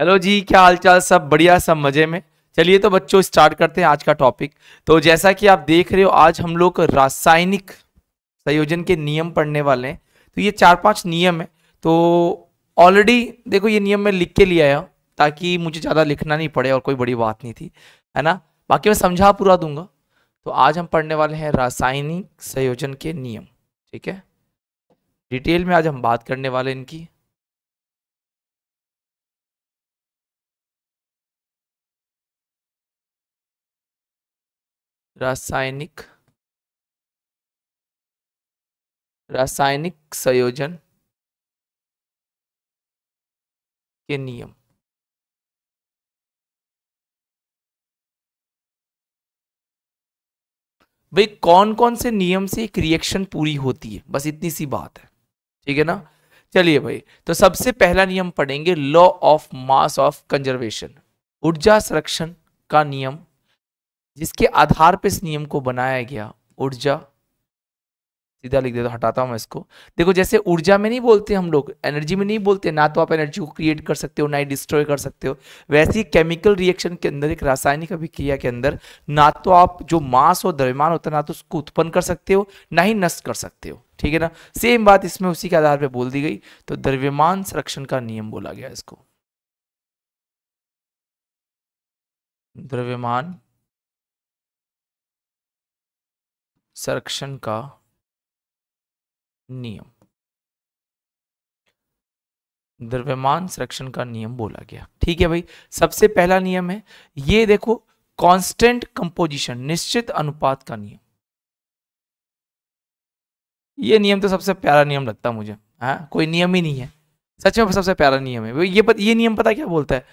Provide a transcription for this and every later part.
hello जी क्या हालचाल सब बढ़िया सब मजे में चलिए तो बच्चों स्टार्ट करते हैं आज का टॉपिक तो जैसा कि आप देख रहे हो आज हम लोग रासायनिक संयोजन के नियम पढ़ने वाले हैं तो ये चार पांच नियम है तो ऑलरेडी देखो ये नियम मैं लिख के लिया आया ताकि मुझे ज़्यादा लिखना नहीं पड़े और कोई बड़ी बात नहीं थी है ना बाकी मैं समझा पूरा दूंगा तो आज हम पढ़ने वाले हैं रासायनिक संयोजन के नियम ठीक है डिटेल में आज हम बात करने वाले इनकी रासायनिक रासायनिक संयोजन के नियम भाई कौन कौन से नियम से एक रिएक्शन पूरी होती है बस इतनी सी बात है ठीक है ना चलिए भाई तो सबसे पहला नियम पढ़ेंगे law of mass of conservation ऊर्जा संरक्षण का नियम जिसके आधार पर इस नियम को बनाया गया ऊर्जा सीधा लिख देता तो हटाता हूँ मैं इसको देखो जैसे ऊर्जा में नहीं बोलते हम लोग एनर्जी में नहीं बोलते ना तो आप एनर्जी को क्रिएट कर सकते हो ना ही डिस्ट्रॉय कर सकते हो वैसे ही केमिकल रिएक्शन के अंदर एक रासायनिक अभिक्रिया के अंदर ना तो आप जो मास और द्रव्यमान होता है ना तो उसको उत्पन्न कर सकते हो ना ही नष्ट कर सकते हो ठीक है ना सेम बात इसमें उसी के आधार पर बोल दी गई तो द्रव्यमान संरक्षण का नियम बोला गया इसको द्रव्यमान संरक्षण का नियम द्रव्यमान संरक्षण का नियम बोला गया ठीक है भाई सबसे पहला नियम है ये देखो कांस्टेंट कंपोजिशन निश्चित अनुपात का नियम ये नियम तो सबसे प्यारा नियम लगता मुझे हाँ कोई नियम ही नहीं है सच में सबसे प्यारा नियम है ये पत, ये नियम पता क्या बोलता है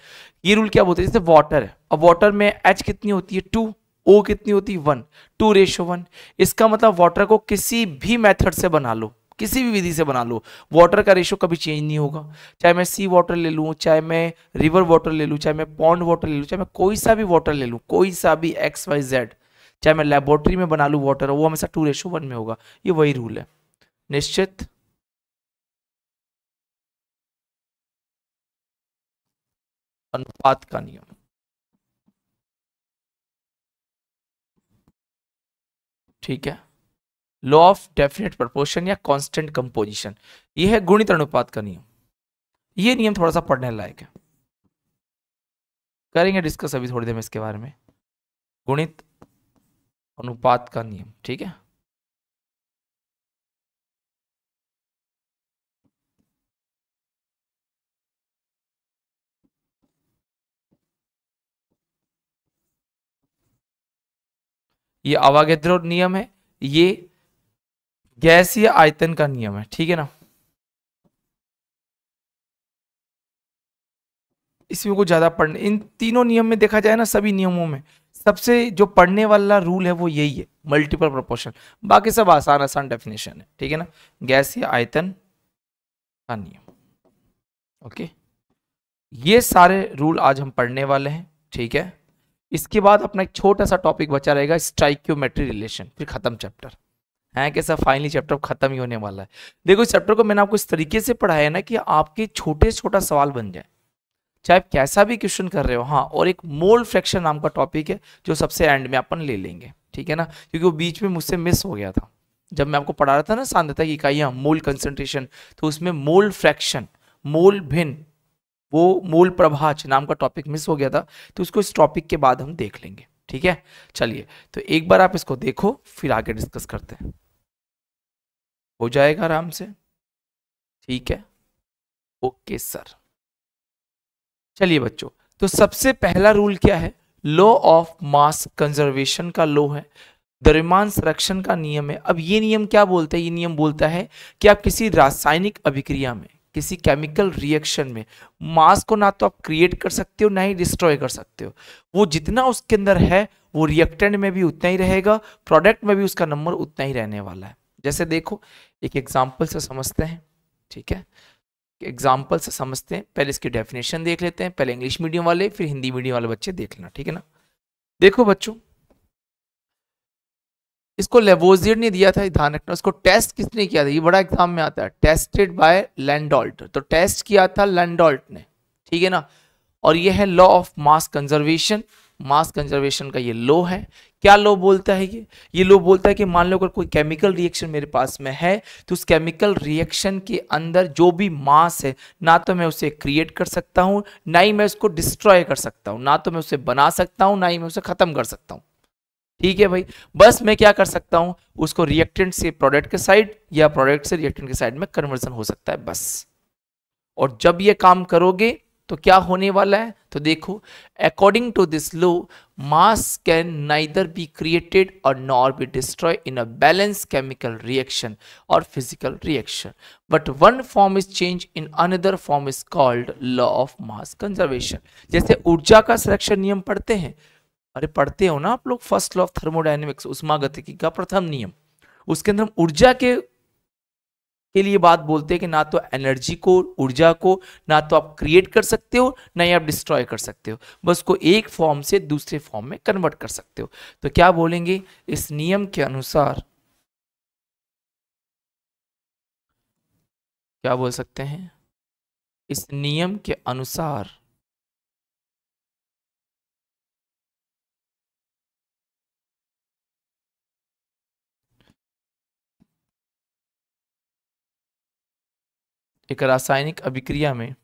ये रूल क्या बोलता है जैसे वाटर है अब वाटर में एच कितनी होती है टू ओ कितनी होती वन टू रेशो वन इसका मतलब वाटर को किसी भी मेथड से बना लो किसी भी विधि से बना लो वाटर का रेशो कभी चेंज नहीं होगा चाहे मैं सी वाटर ले लूँ चाहे मैं रिवर वाटर ले लूँ चाहे मैं पॉन्ड वाटर ले लूँ चाहे मैं कोई सा भी वाटर ले लूँ कोई सा भी एक्स वाई जेड चाहे मैं लेबोरेटरी में बना लूँ वाटर वो हमेशा टू रेशो वन में होगा ये वही रूल है निश्चित अनुपात का नियम ठीक है लॉ ऑफ डेफिनेट प्रपोर्शन या कांस्टेंट कंपोजिशन ये है गुणित अनुपात का नियम ये नियम थोड़ा सा पढ़ने लायक है करेंगे डिस्कस अभी थोड़ी देर में इसके बारे में गुणित अनुपात का नियम ठीक है ये अवागेद्रो नियम है ये गैस या आयतन का नियम है ठीक है ना इसमें कुछ ज्यादा पढ़ने इन तीनों नियम में देखा जाए ना सभी नियमों में सबसे जो पढ़ने वाला रूल है वो यही है मल्टीपल प्रोपोर्शन बाकी सब आसान आसान डेफिनेशन है ठीक है ना गैस या आयतन का नियम ओके ये सारे रूल आज हम पढ़ने वाले हैं ठीक है इसके बाद अपना एक छोटा सा टॉपिक बचा रहेगा स्ट्राइक्योमेट्री रिलेशन फिर खत्म चैप्टर है कि सर फाइनली चैप्टर खत्म ही होने वाला है देखो इस चैप्टर को मैंने आपको इस तरीके से पढ़ाया ना कि आपके छोटे छोटा सवाल बन जाए चाहे कैसा भी क्वेश्चन कर रहे हो हाँ और एक मोल फ्रैक्शन नाम का टॉपिक है जो सबसे एंड में अपन ले लेंगे ठीक है ना क्योंकि वो बीच में मुझसे मिस हो गया था जब मैं आपको पढ़ा रहा था ना सांद्रता की इकाइयाँ मोल कंसेंट्रेशन तो उसमें मोल फ्रैक्शन मोल भिन्न वो मूल प्रभाच नाम का टॉपिक मिस हो गया था तो उसको इस टॉपिक के बाद हम देख लेंगे ठीक है चलिए तो एक बार आप इसको देखो फिर आगे डिस्कस करते हैं हो जाएगा आराम से ठीक है ओके सर चलिए बच्चों तो सबसे पहला रूल क्या है लॉ ऑफ मास कंजर्वेशन का लॉ है द्रव्यमान संरक्षण का नियम है अब ये नियम क्या बोलता है ये नियम बोलता है कि आप किसी रासायनिक अभिक्रिया में किसी केमिकल रिएक्शन में मास को ना तो आप क्रिएट कर सकते हो ना ही डिस्ट्रॉय कर सकते हो वो जितना उसके अंदर है वो रिएक्टेंट में भी उतना ही रहेगा प्रोडक्ट में भी उसका नंबर उतना ही रहने वाला है जैसे देखो एक एग्जाम्पल से समझते हैं ठीक है एग्जाम्पल से समझते हैं पहले इसकी डेफिनेशन देख लेते हैं पहले इंग्लिश मीडियम वाले फिर हिंदी मीडियम वाले बच्चे देख लेना ठीक है ना देखो बच्चों इसको लेवोजियर ने दिया था ध्यान रखना उसको टेस्ट किसने किया था ये बड़ा एग्जाम में आता है टेस्टेड बाय लैंडोल्ट तो टेस्ट किया था लैंडोल्ट ने ठीक है ना और ये है law of mass conservation mass conservation का ये लो है क्या लो बोलता है ये ये लो बोलता है कि मान लो अगर कोई केमिकल रिएक्शन मेरे पास में है तो उस केमिकल रिएक्शन के अंदर जो भी मास है ना तो मैं उसे क्रिएट कर सकता हूँ ना ही मैं उसको डिस्ट्रॉय कर सकता हूँ ना तो मैं उसे बना सकता हूँ ना ही मैं उसे ख़त्म कर सकता हूँ ठीक है भाई बस मैं क्या कर सकता हूँ उसको रिएक्टेंट से प्रोडक्ट के साइड या प्रोडक्ट से रिएक्टेंट के साइड में कन्वर्जन हो सकता है बस और जब ये काम करोगे तो क्या होने वाला है तो देखो according to this law mass can neither be created और nor be destroy in a balance chemical reaction और physical reaction but one form is change in another form is called law of mass conservation जैसे ऊर्जा का संरक्षण नियम पढ़ते हैं अरे पढ़ते हो ना आप लोग फर्स्ट लॉ ऑफ थर्मोडाइनमिक्स उष्मागतिकी का प्रथम नियम उसके अंदर हम ऊर्जा के के लिए बात बोलते हैं कि ना तो एनर्जी को ऊर्जा को ना तो आप क्रिएट कर सकते हो ना ही आप डिस्ट्रॉय कर सकते हो बस को एक फॉर्म से दूसरे फॉर्म में कन्वर्ट कर सकते हो तो क्या बोलेंगे इस नियम के अनुसार क्या बोल सकते हैं इस नियम के अनुसार एक रासायनिक अभिक्रिया में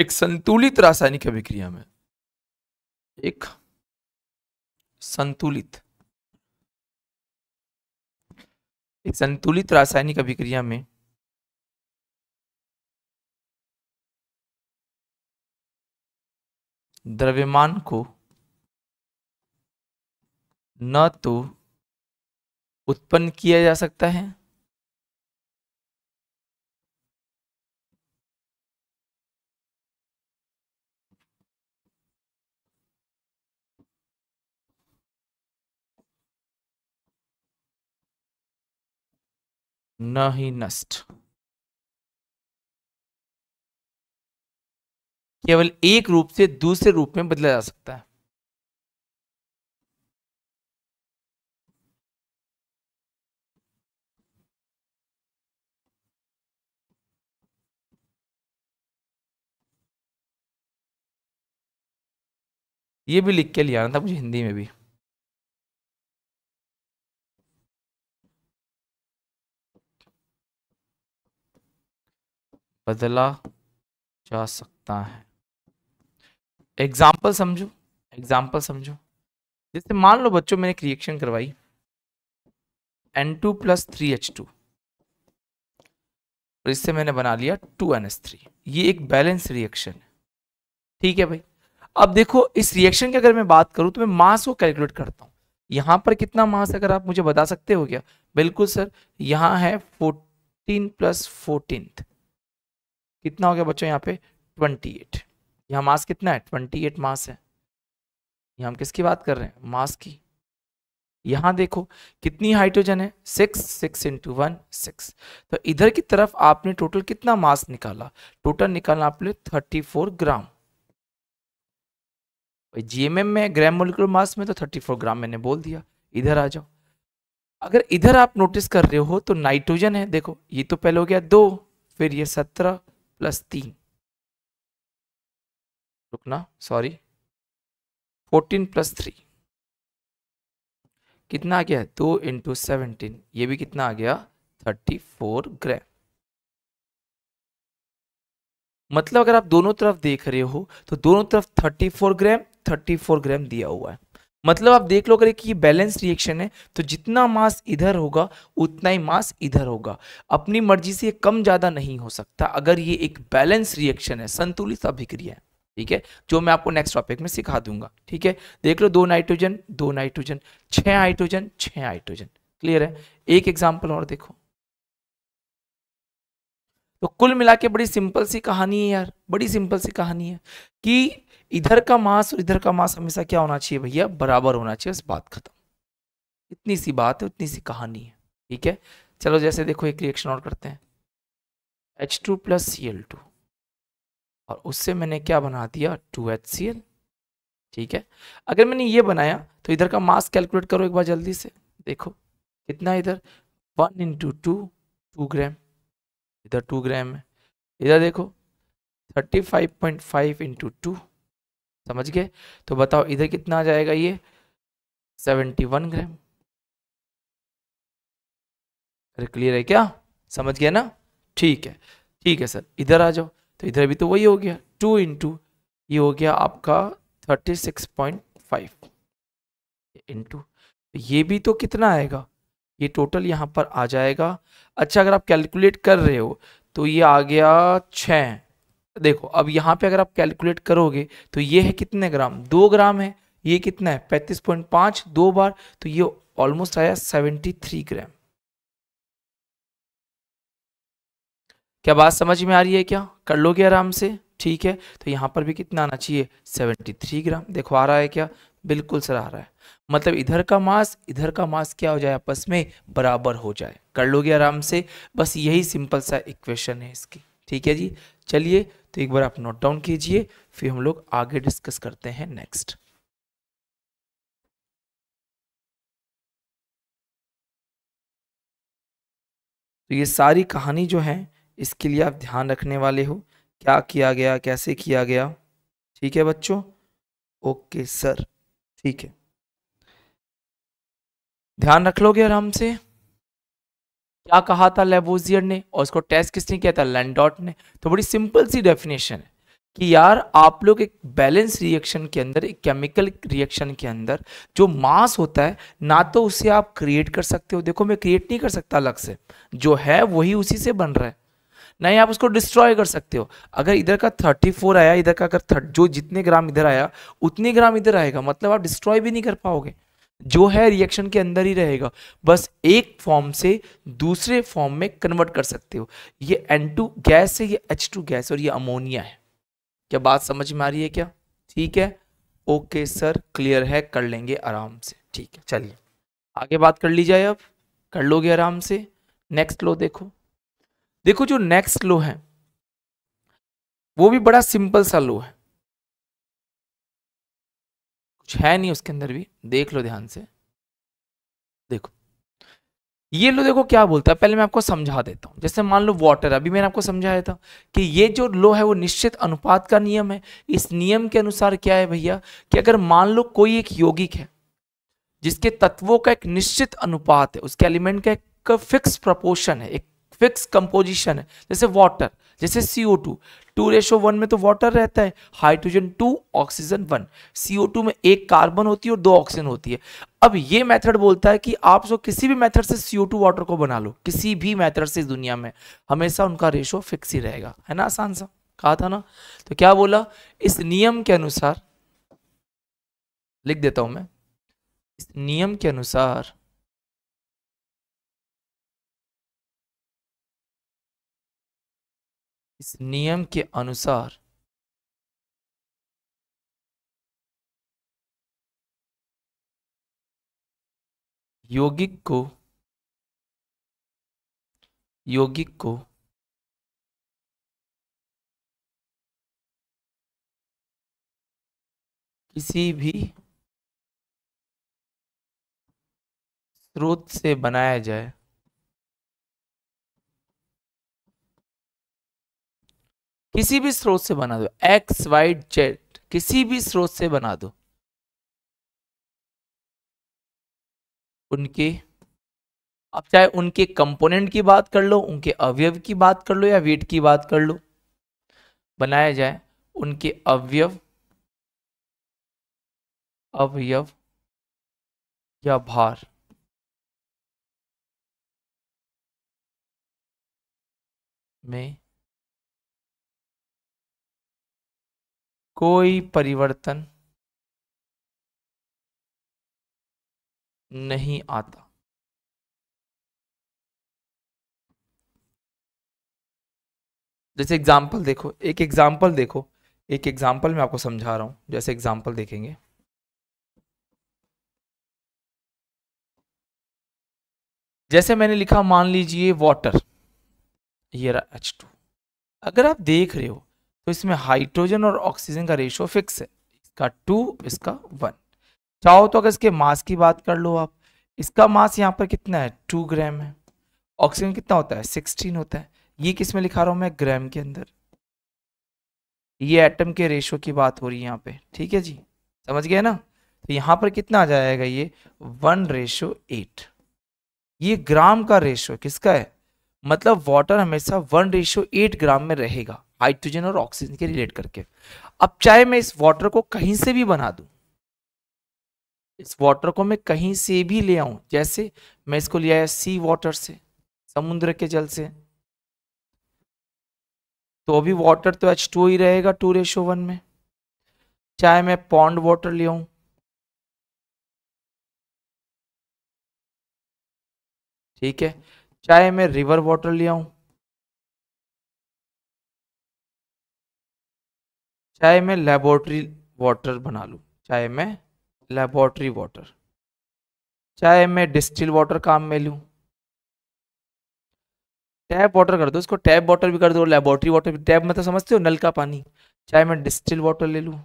एक संतुलित रासायनिक अभिक्रिया में एक संतुलित एक संतुलित रासायनिक अभिक्रिया में द्रव्यमान को न तो उत्पन्न किया जा सकता है न ही नष्ट केवल एक रूप से दूसरे रूप में बदला जा सकता है ये भी लिख के लिया आना था मुझे हिंदी में भी बदला जा सकता है एग्जाम्पल समझो एग्जाम्पल समझो जैसे मान लो बच्चों मैंने एक रिएक्शन करवाई N two plus three H two और इससे मैंने बना लिया टू एन एस थ्री ये एक बैलेंस रिएक्शन है ठीक है भाई अब देखो इस रिएक्शन की अगर मैं बात करूं तो मैं मास को कैलकुलेट करता हूं यहाँ पर कितना मास अगर आप मुझे बता सकते हो क्या बिल्कुल सर यहाँ है फोर्टीन प्लस फोर्टीन कितना हो गया बच्चों यहाँ पे ट्वेंटी एट यहाँ मास कितना है ट्वेंटी एट मास है यहाँ हम किसकी बात कर रहे हैं मास की यहाँ देखो कितनी हाइड्रोजन है six six into one six तो इधर की तरफ आपने टोटल कितना मास निकाला टोटल निकालना आपने थर्टी फोर ग्राम जीएमएम में ग्राम मोलिकुलर मास में तो थर्टी फोर ग्राम मैंने बोल दिया इधर आ जाओ अगर इधर आप नोटिस कर रहे हो तो नाइट्रोजन है देखो ये तो पहले हो गया दो फिर ये सत्रह प्लस तीन रुकना सॉरी फोर्टीन प्लस थ्री कितना आ गया दो इंटू सेवनटीन ये भी कितना आ गया थर्टी फोर ग्राम मतलब अगर आप दोनों तरफ देख रहे हो तो दोनों तरफ 34 ग्राम 34 ग्राम दिया हुआ है मतलब आप देख लो करें कि ये बैलेंस रिएक्शन है तो जितना मास इधर होगा उतना ही मास इधर होगा अपनी मर्जी से ये कम ज़्यादा नहीं हो सकता अगर ये एक बैलेंस रिएक्शन है संतुलित अभिक्रिया है ठीक है जो मैं आपको नेक्स्ट टॉपिक में सिखा दूंगा ठीक है देख लो दो नाइट्रोजन दो नाइट्रोजन छः हाइड्रोजन छः हाइड्रोजन क्लियर है एक एग्जाम्पल और देखो तो कुल मिला के बड़ी सिंपल सी कहानी है यार बड़ी सिंपल सी कहानी है कि इधर का मास और इधर का मास हमेशा क्या होना चाहिए भैया बराबर होना चाहिए बस बात खत्म इतनी सी बात है उतनी सी कहानी है ठीक है चलो जैसे देखो एक रिएक्शन और करते हैं H two plus C L two और उससे मैंने क्या बना दिया टू एच सी एल ठीक है अगर मैंने ये बनाया तो इधर का मास कैलकुलेट करो एक बार जल्दी से देखो कितना इधर one into two two gram इधर टू ग्राम है इधर देखो thirty five point five into two समझ गए तो बताओ इधर कितना आ जाएगा ये सेवेंटी वन ग्राम अरे क्लियर है क्या समझ गया ना ठीक है ठीक है सर इधर आ जाओ तो इधर भी तो वही हो गया टू इंटू ये हो गया आपका thirty six point five into ये भी तो कितना आएगा ये टोटल यहाँ पर आ जाएगा अच्छा अगर आप कैलकुलेट कर रहे हो तो ये आ गया छः देखो अब यहाँ पे अगर आप कैलकुलेट करोगे तो ये है कितने ग्राम दो ग्राम है ये कितना है पैंतीस पॉइंट पांच दो बार तो ये ऑलमोस्ट आया सेवेंटी थ्री ग्राम क्या बात समझ में आ रही है क्या कर लोगे आराम से ठीक है तो यहाँ पर भी कितना आना चाहिए सेवेंटी थ्री ग्राम देखो आ रहा है क्या बिल्कुल सर आ रहा है मतलब इधर का मास इधर का मास क्या हो जाए आपस में बराबर हो जाए कर लोगे आराम से बस यही सिंपल सा इक्वेशन है इसकी ठीक है जी चलिए तो एक बार आप नोट डाउन कीजिए फिर हम लोग आगे डिस्कस करते हैं नेक्स्ट तो ये सारी कहानी जो है इसके लिए आप ध्यान रखने वाले हो क्या किया गया कैसे किया गया ठीक है बच्चों ओके सर ठीक है ध्यान रख लोगे आराम से क्या कहा था लेवोजियर ने और उसको टेस्ट किसने किया था लैंडॉट ने तो बड़ी सिंपल सी डेफिनेशन है कि यार आप लोग एक बैलेंस रिएक्शन के अंदर एक केमिकल रिएक्शन के अंदर जो मास होता है ना तो उसे आप क्रिएट कर सकते हो देखो मैं क्रिएट नहीं कर सकता अलग से जो है वही उसी से बन रहा है ना ही आप उसको डिस्ट्रॉय कर सकते हो अगर इधर का थर्टी फोर आया इधर का अगर जो जितने ग्राम इधर आया उतने ग्राम इधर आएगा मतलब आप डिस्ट्रॉय भी नहीं कर पाओगे जो है रिएक्शन के अंदर ही रहेगा बस एक फॉर्म से दूसरे फॉर्म में कन्वर्ट कर सकते हो ये N2 गैस है ये H2 गैस और ये अमोनिया है क्या बात समझ में आ रही है क्या ठीक है ओके सर क्लियर है कर लेंगे आराम से ठीक है चलिए आगे बात कर ली जाए अब कर लोगे आराम से नेक्स्ट लो देखो देखो जो नेक्स्ट लो है वो भी बड़ा सिंपल सा लो है है नहीं उसके अंदर भी देख लो ध्यान से देखो ये लो देखो क्या बोलता है पहले मैं आपको समझा देता हूं जैसे मान लो वाटर अभी मैंने आपको समझाया था कि ये जो लो है वो निश्चित अनुपात का नियम है इस नियम के अनुसार क्या है भैया कि अगर मान लो कोई एक यौगिक है जिसके तत्वों का एक निश्चित अनुपात है उसके एलिमेंट का एक फिक्स प्रपोर्शन है एक फिक्स कंपोजिशन है जैसे वाटर जैसे CO2 to to ratio one में तो वाटर रहता है hydrogen two oxygen one CO2 two में एक कार्बन होती है और दो ऑक्सीजन होती है अब ये मेथड बोलता है कि आप सो किसी भी मेथड से CO2 टू वाटर को बना लो किसी भी मेथड से इस दुनिया में हमेशा उनका रेशो फिक्स ही रहेगा है ना आसान सा कहा था ना तो क्या बोला इस नियम के अनुसार लिख देता हूं मैं इस नियम के अनुसार इस नियम के अनुसार योगिक को योगिक को किसी भी स्रोत से बनाया जाए किसी भी स्रोत से बना दो एक्स वाई जेड किसी भी स्रोत से बना दो उनके आप चाहे उनके कंपोनेंट की बात कर लो उनके अवयव की बात कर लो या वेट की बात कर लो बनाया जाए उनके अवयव अवयव या भार में कोई परिवर्तन नहीं आता जैसे एग्जाम्पल देखो एक एग्जाम्पल देखो एक एग्जाम्पल मैं आपको समझा रहा हूं जैसे एग्जाम्पल देखेंगे जैसे मैंने लिखा मान लीजिए वाटर ये रहा H2 अगर आप देख रहे हो तो इसमें हाइड्रोजन और ऑक्सीजन का रेशियो फिक्स है इसका टू इसका वन चाहो तो अगर इसके मास की बात कर लो आप इसका मास यहाँ पर कितना है टू ग्राम है ऑक्सीजन कितना होता है सिक्सटीन होता है ये किस में लिखा रहा हूँ मैं ग्राम के अंदर ये एटम के रेशो की बात हो रही है यहाँ पे ठीक है जी समझ गया ना तो यहाँ पर कितना आ जाएगा ये वन रेशो एट ये ग्राम का रेशो किसका है मतलब वाटर हमेशा वन रेशो एट ग्राम में रहेगा हाइड्रोजन और ऑक्सीजन के रिलेट करके अब चाहे मैं इस वाटर को कहीं से भी बना दूं इस वाटर को मैं कहीं से भी ले आऊं जैसे मैं इसको लिया है सी वाटर से समुद्र के जल से तो अभी वाटर तो एच टू ही रहेगा टू रेशो वन में चाहे मैं पॉन्ड वाटर ले आऊं ठीक है चाहे मैं रिवर वाटर ले आऊं चाहे मैं लेबोरेटरी वाटर बना लूँ चाहे मैं लेबोरेटरी वाटर चाहे मैं डिस्टिल वाटर काम में लूँ टैप वाटर कर दो इसको टैप वाटर भी कर दो लेबोरेटरी वाटर भी टैप मतलब समझते हो नल का पानी चाहे मैं डिस्टिल वाटर ले लूँ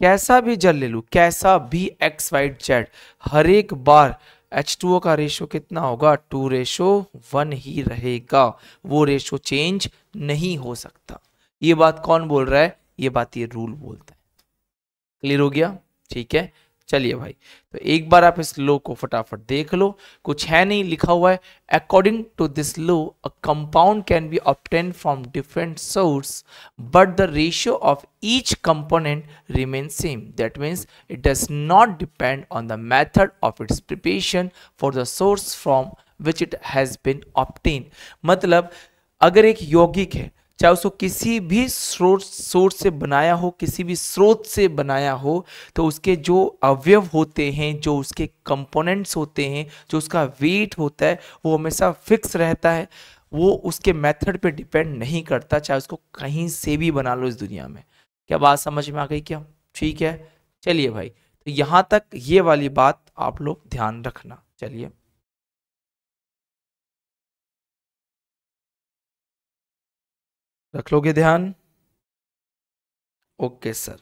कैसा भी जल ले लूँ कैसा भी एक्स वाई जेड हर एक बार एच टू का रेशो कितना होगा टू रेशो वन ही रहेगा वो रेशो चेंज नहीं हो सकता ये बात कौन बोल रहा है ये बात ये रूल बोलता है क्लियर हो गया ठीक है चलिए भाई तो एक बार आप इस लो को फटाफट देख लो कुछ है नहीं लिखा हुआ है according to this law a compound can be obtain from different source but the ratio of each component remain same that means it does not depend on the method of its preparation for the source from which it has been obtain मतलब अगर एक यौगिक है चाहे उसको किसी भी स्रोत सोर्स से बनाया हो किसी भी स्रोत से बनाया हो तो उसके जो अवयव होते हैं जो उसके कंपोनेंट्स होते हैं जो उसका वेट होता है वो हमेशा फिक्स रहता है वो उसके मेथड पे डिपेंड नहीं करता चाहे उसको कहीं से भी बना लो इस दुनिया में क्या बात समझ में आ गई क्या ठीक है चलिए भाई तो यहाँ तक ये वाली बात आप लोग ध्यान रखना चलिए रख लोगे ध्यान ओके सर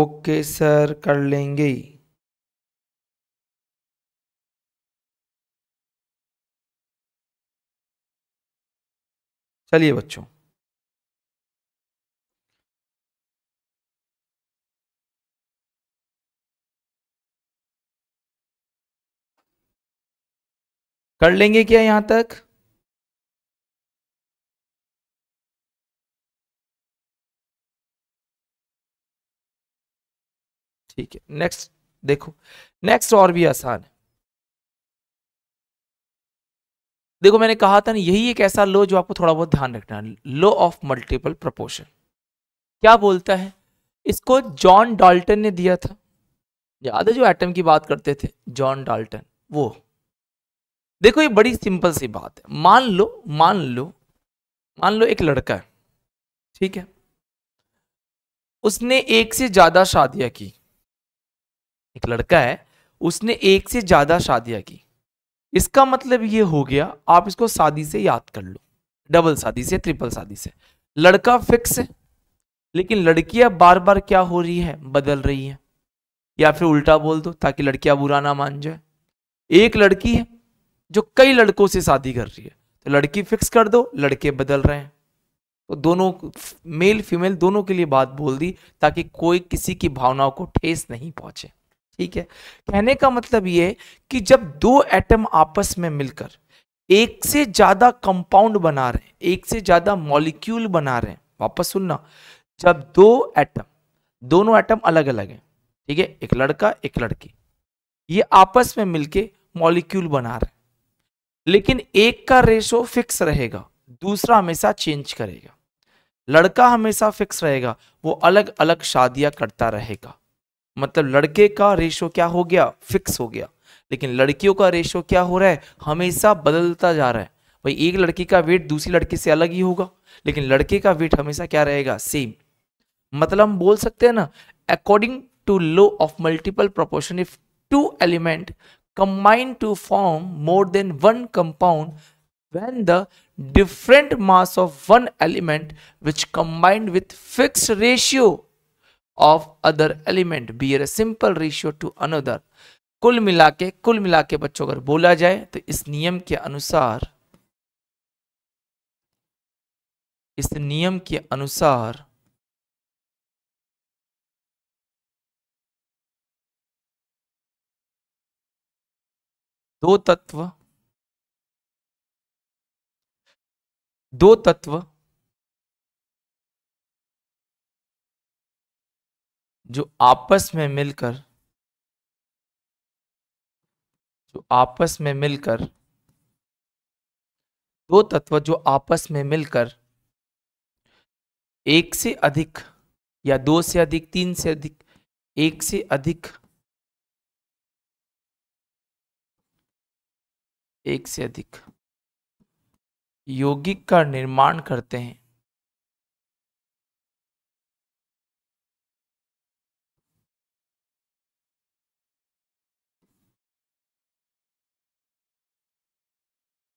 ओके सर कर लेंगे चलिए बच्चों कर लेंगे क्या यहां तक ठीक है नेक्स्ट देखो नेक्स्ट और भी आसान है देखो मैंने कहा था ना यही एक ऐसा लो जो आपको थोड़ा बहुत ध्यान रखना है लो ऑफ मल्टीपल प्रपोर्शन क्या बोलता है इसको जॉन डाल्टन ने दिया था याद है जो एटम की बात करते थे जॉन डाल्टन वो देखो ये बड़ी सिंपल सी बात है मान लो मान लो मान लो एक लड़का है ठीक है उसने एक से ज्यादा शादियां की एक लड़का है उसने एक से ज़्यादा शादियां की इसका मतलब ये हो गया आप इसको शादी से याद कर लो डबल शादी से ट्रिपल शादी से लड़का फिक्स है लेकिन लड़कियां बार बार क्या हो रही है बदल रही है या फिर उल्टा बोल दो ताकि लड़कियां बुरा ना मान जाए एक लड़की है जो कई लड़कों से शादी कर रही है तो लड़की फिक्स कर दो लड़के बदल रहे हैं तो दोनों मेल फीमेल दोनों के लिए बात बोल दी ताकि कोई किसी की भावनाओं को ठेस नहीं पहुंचे ठीक है कहने का मतलब ये कि जब दो एटम आपस में मिलकर एक से ज्यादा कंपाउंड बना रहे हैं एक से ज्यादा मॉलिक्यूल बना रहे हैं वापस सुनना जब दो एटम दोनों एटम अलग अलग हैं ठीक है एक लड़का एक लड़की ये आपस में मिलके मॉलिक्यूल बना रहे हैं लेकिन एक का रेशो फिक्स रहेगा दूसरा हमेशा चेंज करेगा लड़का हमेशा फिक्स रहेगा वो अलग अलग शादियां करता रहेगा मतलब लड़के का रेशो क्या हो गया फिक्स हो गया लेकिन लड़कियों का रेशो क्या हो रहा है हमेशा बदलता जा रहा है भाई एक लड़की का वेट दूसरी लड़की से अलग ही होगा लेकिन लड़के का वेट हमेशा क्या रहेगा सेम मतलब हम बोल सकते हैं ना according to law of multiple proportion if two element combine to form more than one compound when the different mass of one element which combined with fix ratio of other element be are simple ratio to another कुल मिला के कुल मिला के बच्चों अगर बोला जाए तो इस नियम के अनुसार इस नियम के अनुसार दो तत्व दो तत्व जो आपस में मिलकर जो आपस में मिलकर दो तत्व जो आपस में मिलकर एक से अधिक या दो से अधिक तीन से अधिक एक से अधिक एक से अधिक यौगिक का निर्माण करते हैं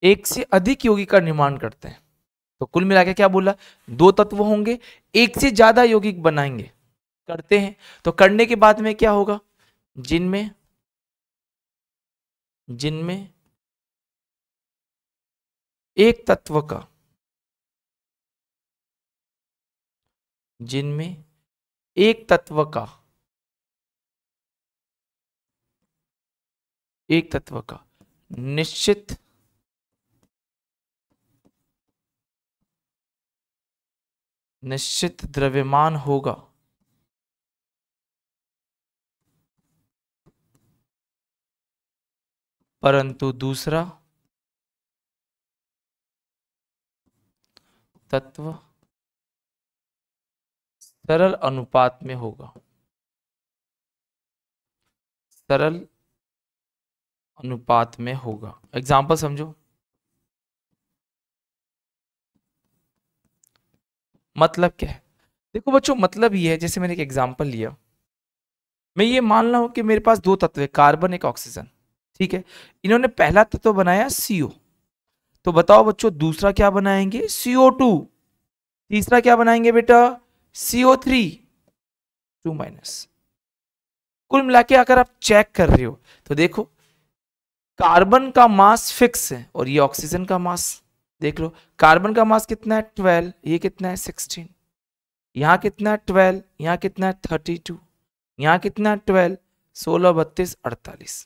एक से अधिक योगी का निर्माण करते हैं तो कुल मिला के क्या बोला दो तत्व होंगे एक से ज्यादा योगिक बनाएंगे करते हैं तो करने के बाद में क्या होगा जिनमें जिनमें एक तत्व का जिनमें एक तत्व का एक तत्व का निश्चित निश्चित द्रव्यमान होगा परंतु दूसरा तत्व सरल अनुपात में होगा सरल अनुपात में होगा एग्जाम्पल समझो मतलब क्या है देखो बच्चों मतलब ये है जैसे मैंने एक एग्जाम्पल लिया मैं ये मान रहा हूं कि मेरे पास दो तत्व है कार्बन एक ऑक्सीजन ठीक है इन्होंने पहला तत्व बनाया सीओ तो बताओ बच्चों दूसरा क्या बनाएंगे सीओ टू तीसरा क्या बनाएंगे बेटा सीओ थ्री टू माइनस कुल मिला के अगर आप चेक कर रहे हो तो देखो कार्बन का मास फिक्स है और ये ऑक्सीजन का मास देख लो कार्बन का मास कितना है ट्वेल्व ये कितना है 16 यहाँ कितना है 12 यहाँ कितना है 32 टू यहाँ कितना है ट्वेल्व सोलह बत्तीस अड़तालीस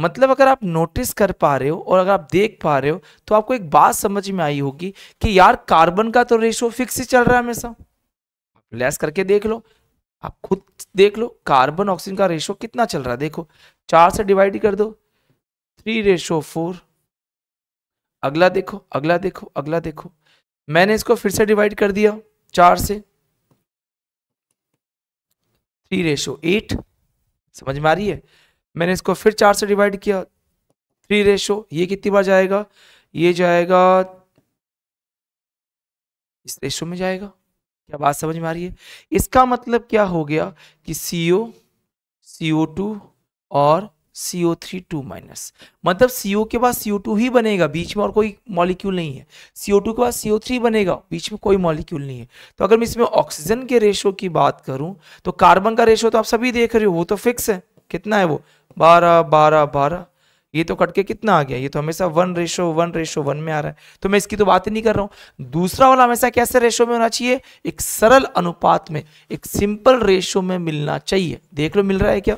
मतलब अगर आप नोटिस कर पा रहे हो और अगर आप देख पा रहे हो तो आपको एक बात समझ में आई होगी कि यार कार्बन का तो रेशो फिक्स ही चल रहा है हमेशा लेस करके देख लो आप खुद देख लो कार्बन ऑक्सीजन का रेशो कितना चल रहा है देखो चार से डिवाइड कर दो थ्री रेशो फोर अगला देखो अगला देखो अगला देखो मैंने इसको फिर से डिवाइड कर दिया चार से थ्री रेशो एट समझ में आ रही है मैंने इसको फिर चार से डिवाइड किया थ्री रेशो ये कितनी बार जाएगा ये जाएगा इस रेशो में जाएगा क्या बात समझ में आ रही है इसका मतलब क्या हो गया कि सीओ सीओ टू और C O three two minus मतलब सी ओ के बाद सी ओ टू ही बनेगा बीच में और कोई मॉलिक्यूल नहीं है सी ओ टू के बाद सी ओ थ्री बनेगा बीच में कोई मॉलिक्यूल नहीं है तो अगर मैं इसमें ऑक्सीजन के रेशो की बात करूं तो कार्बन का रेशो तो आप सभी देख रहे हो वो तो फिक्स है कितना है वो बारह बारह बारह ये तो कट के कितना आ गया ये तो हमेशा one ratio one ratio one में आ रहा है तो मैं इसकी तो बात ही नहीं कर रहा हूँ दूसरा वाला हमेशा कैसे रेशो में होना चाहिए एक सरल अनुपात में एक सिंपल रेशो में मिलना चाहिए देख लो मिल रहा है क्या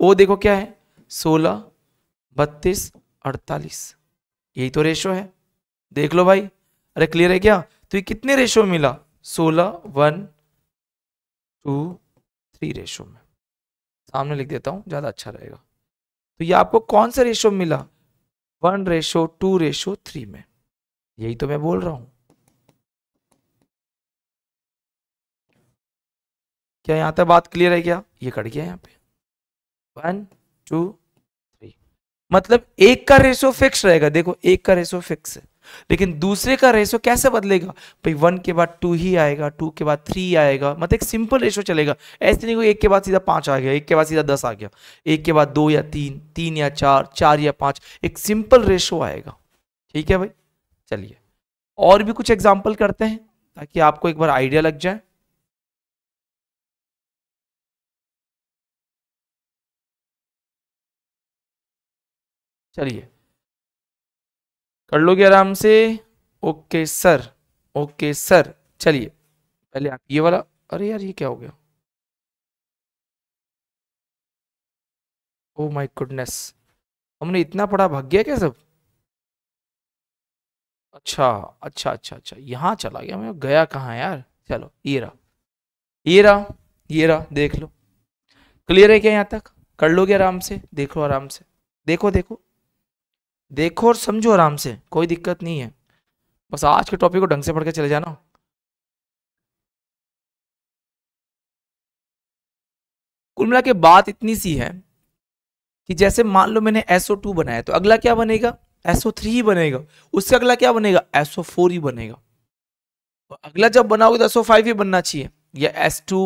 ओ देखो क्या है सोलह बत्तीस अड़तालीस यही तो रेशो है देख लो भाई अरे क्लियर है क्या तो ये कितने रेशो में मिला सोलह वन टू थ्री रेशो में सामने लिख देता हूँ ज़्यादा अच्छा रहेगा तो ये आपको कौन सा रेशो मिला one ratio two ratio three में यही तो मैं बोल रहा हूँ क्या यहाँ तक बात क्लियर है क्या ये कट गया यहाँ पे वन टू थ्री मतलब एक का रेशो फिक्स रहेगा देखो एक का रेशो फिक्स है लेकिन दूसरे का रेशो कैसे बदलेगा भाई वन के बाद टू ही आएगा टू के बाद थ्री आएगा मतलब एक सिंपल रेशो चलेगा ऐसे नहीं कोई एक के बाद सीधा पांच आ गया एक के बाद सीधा दस आ गया एक के बाद दो या तीन तीन या चार चार या पाँच एक सिंपल रेशो आएगा ठीक है भाई चलिए और भी कुछ एग्जाम्पल करते हैं ताकि आपको एक बार आइडिया लग जाए चलिए कर लोगे आराम से ओके सर ओके सर चलिए पहले आप ये वाला अरे यार ये क्या हो गया ओ माय गुडनेस हमने इतना पढ़ा भाग गया क्या सब अच्छा अच्छा अच्छा अच्छा यहाँ चला गया मैं गया कहाँ यार चलो ये रहा ये रहा ये रहा देख लो क्लियर है क्या यहाँ तक कर लोगे आराम से देखो आराम से देखो देखो देखो और समझो आराम से कोई दिक्कत नहीं है बस आज के टॉपिक को ढंग से पढ़ के चले जाना कुल मिला के बात इतनी सी है कि जैसे मान लो मैंने टू बनाया तो अगला क्या बनेगा एसओ थ्री ही बनेगा उससे अगला क्या बनेगा एसओ फोर ही बनेगा तो अगला जब बनाओगे तो एसओ फाइव ही बनना चाहिए या एस टू